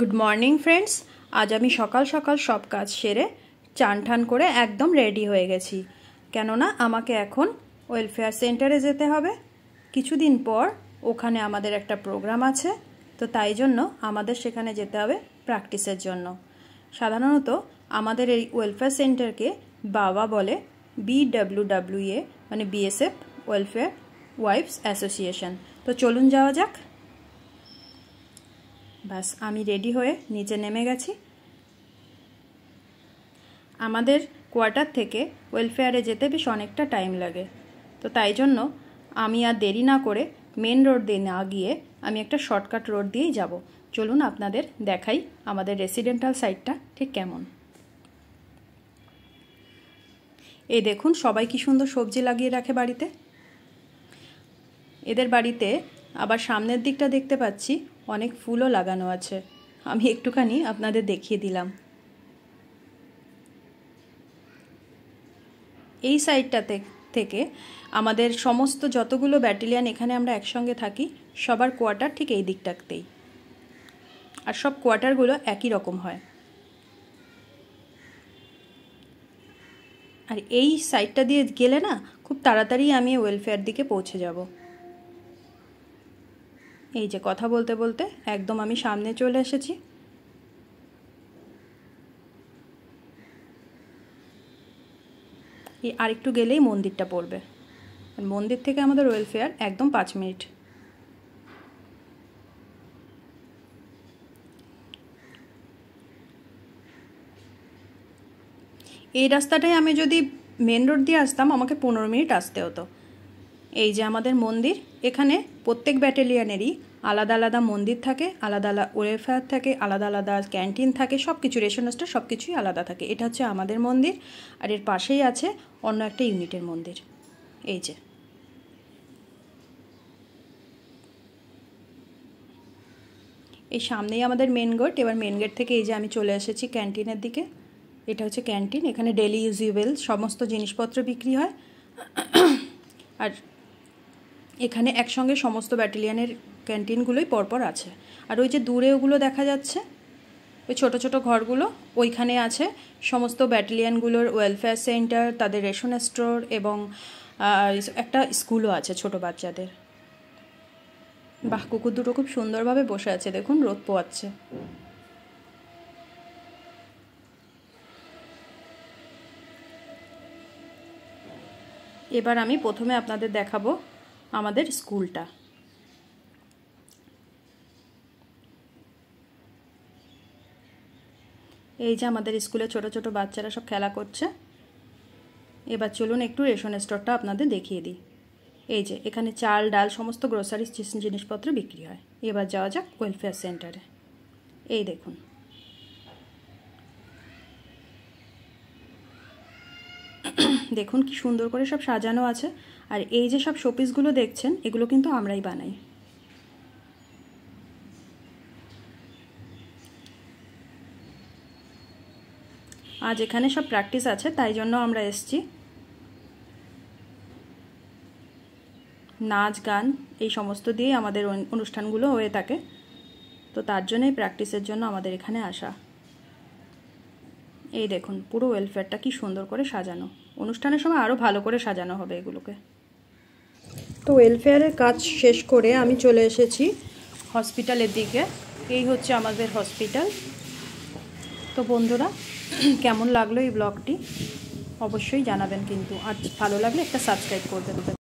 good morning friends আজ আমি সকাল সকাল সব কাজ সেরে চান ঠান করে একদম রেডি হয়ে গেছি কেননা আমাকে এখন ওয়েলফেয়ার সেন্টারে যেতে হবে কিছুদিন পর ওখানে আমাদের একটা প্রোগ্রাম আছে তো তাই জন্য আমাদের সেখানে যেতে হবে প্র্যাকটিসের জন্য সাধারণত আমাদের এই ওয়েলফেয়ার সেন্টারকে বাবা বলে এ মানে বিএসএফ ওয়েলফেয়ার ওয়াইফস অ্যাসোসিয়েশন তো চলুন যাওয়া যাক ব্যাস আমি রেডি হয়ে নিচে নেমে গেছি আমাদের কোয়ার্টার থেকে ওয়েলফেয়ারে যেতে বেশ অনেকটা টাইম লাগে তো তাই জন্য আমি আর দেরি না করে মেন রোড দিয়ে না গিয়ে আমি একটা শর্টকাট রোড দিয়েই যাব চলুন আপনাদের দেখাই আমাদের রেসিডেন্টাল সাইটটা ঠিক কেমন এই দেখুন সবাই কি সুন্দর সবজি লাগিয়ে রাখে বাড়িতে এদের বাড়িতে আবার সামনের দিকটা দেখতে পাচ্ছি অনেক ফুলও লাগানো আছে আমি একটুখানি আপনাদের দেখিয়ে দিলাম এই সাইডটাতে থেকে আমাদের সমস্ত যতগুলো ব্যাটেলিয়ান এখানে আমরা একসঙ্গে থাকি সবার কোয়ার্টার ঠিক এই দিকটাতেই আর সব কোয়ার্টারগুলো একই রকম হয় আর এই সাইডটা দিয়ে গেলে না খুব তাড়াতাড়ি আমি ওয়েলফেয়ার দিকে পৌঁছে যাব এই যে কথা বলতে বলতে একদম আমি সামনে চলে এসেছি এই আরেকটু গেলেই মন্দিরটা পড়বে মন্দির থেকে আমাদের ওয়েলফেয়ার একদম পাঁচ মিনিট এই রাস্তাটাই আমি যদি মেন রোড দিয়ে আসতাম আমাকে পনেরো মিনিট আসতে হতো এই যে আমাদের মন্দির এখানে প্রত্যেক ব্যাটালিয়ানেরই আলাদা আলাদা মন্দির থাকে আলাদা আলাদা ওয়েলফেয়ার থাকে আলাদা আলাদা ক্যান্টিন থাকে সব কিছু রেশন হোস্টেল সব কিছুই আলাদা থাকে এটা হচ্ছে আমাদের মন্দির আর এর পাশেই আছে অন্য একটা ইউনিটের মন্দির এই যে এই সামনেই আমাদের মেন গেট এবার মেন গেট থেকে এই যে আমি চলে এসেছি ক্যান্টিনের দিকে এটা হচ্ছে ক্যান্টিন এখানে ডেলি ইউজিবেল সমস্ত জিনিসপত্র বিক্রি হয় আর এখানে একসঙ্গে সমস্ত ব্যাটালিয়ানের ক্যান্টিনগুলোই পরপর আছে আর ওই যে দূরে ওগুলো দেখা যাচ্ছে ওই ছোটো ছোটো ঘরগুলো ওইখানে আছে সমস্ত ব্যাটালিয়ানগুলোর ওয়েলফেয়ার সেন্টার তাদের রেশন স্টোর এবং একটা স্কুলও আছে ছোট বাচ্চাদের বাহ কুকুর দুটো খুব সুন্দরভাবে বসে আছে দেখুন রোদ পোয়াচ্ছে এবার আমি প্রথমে আপনাদের দেখাবো আমাদের স্কুলটা এই যে আমাদের স্কুলে ছোট ছোট বাচ্চারা সব খেলা করছে এবার চলুন একটু রেশন স্টোরটা আপনাদের দেখিয়ে দিই এই যে এখানে চাল ডাল সমস্ত গ্রোসারি জিনিসপত্র বিক্রি হয় এবার যাওয়া যাক ওয়েলফেয়ার সেন্টারে এই দেখুন দেখুন কি সুন্দর করে সব সাজানো আছে আর এই যে সব শোপিসগুলো দেখছেন এগুলো কিন্তু আমরাই বানাই আজ এখানে সব প্র্যাকটিস আছে তাই জন্য আমরা এসছি নাচ গান এই সমস্ত দিয়েই আমাদের অনুষ্ঠানগুলো হয়ে থাকে তো তার জন্যই প্র্যাকটিসের জন্য আমাদের এখানে আসা এই দেখুন পুরো ওয়েলফেয়ারটা কি সুন্দর করে সাজানো অনুষ্ঠানের সময় আরও ভালো করে সাজানো হবে এগুলোকে তো ওয়েলফেয়ারের কাজ শেষ করে আমি চলে এসেছি হসপিটালের দিকে এই হচ্ছে আমাদের হসপিটাল তো বন্ধুরা কেমন লাগলো এই ব্লগটি অবশ্যই জানাবেন কিন্তু আর ভালো লাগলে একটা সাবস্ক্রাইব করবেন